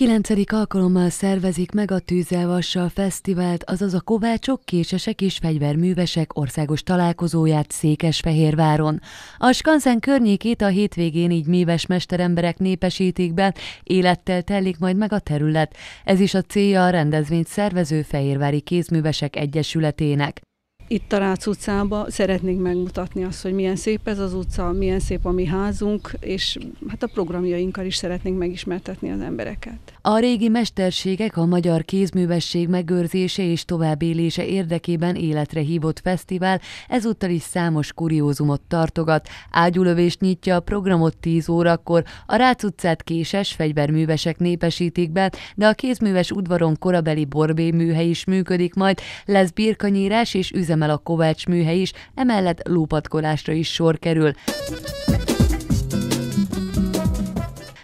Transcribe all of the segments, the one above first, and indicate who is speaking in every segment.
Speaker 1: Kilencedik alkalommal szervezik meg a Tűzelvassal Fesztivált, azaz a kovácsok, késesek és fegyverművesek országos találkozóját Székesfehérváron. A Skansen környékét a hétvégén így méves mesteremberek népesítik be, élettel telik majd meg a terület. Ez is a célja a rendezvényt szervező Fehérvári Kézművesek Egyesületének
Speaker 2: itt a Rácz utcába szeretnénk megmutatni azt, hogy milyen szép ez az utca, milyen szép a mi házunk, és hát a programjainkkal is szeretnénk megismertetni az embereket.
Speaker 1: A régi mesterségek a magyar kézművesség megőrzése és továbbélése érdekében életre hívott fesztivál ezúttal is számos kuriózumot tartogat. Ágyulövést nyitja a programot 10 órakor, a Rácz utcát késes fegyverművesek népesítik be, de a kézműves udvaron korabeli műhely is működik majd, lesz birkanyírás és üzem figyelemmel a Kovács műhely is, emellett lópatkolásra is sor kerül.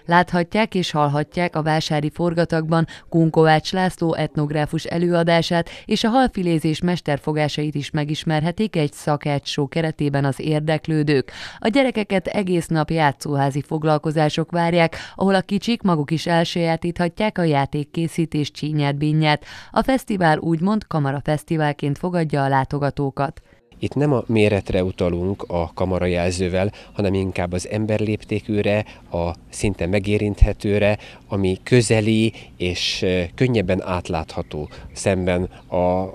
Speaker 1: Láthatják és hallhatják a vásári forgatagban Kunkovács László etnográfus előadását, és a halfilézés mesterfogásait is megismerhetik egy szakácsó keretében az érdeklődők. A gyerekeket egész nap játszóházi foglalkozások várják, ahol a kicsik maguk is elsajátíthatják a játékkészítés csínyát-bínyát. A fesztivál úgymond kamarafesztiválként fogadja a látogatókat.
Speaker 3: Itt nem a méretre utalunk a kamarajelzővel, hanem inkább az emberléptékűre, a szinte megérinthetőre, ami közeli és könnyebben átlátható szemben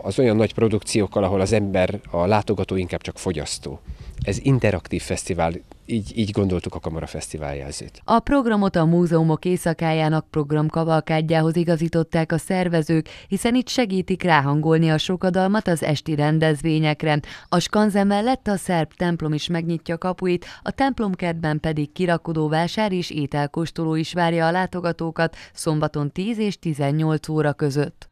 Speaker 3: az olyan nagy produkciókkal, ahol az ember, a látogató inkább csak fogyasztó. Ez interaktív fesztivál így, így gondoltuk a Kamara Fesztivál jelzőt.
Speaker 1: A programot a múzeumok éjszakájának programkavalkádjához igazították a szervezők, hiszen itt segítik ráhangolni a sokadalmat az esti rendezvényekre. A skanze mellett a szerb templom is megnyitja kapuit, a templomkertben pedig kirakodó vásár és ételkóstoló is várja a látogatókat szombaton 10 és 18 óra között.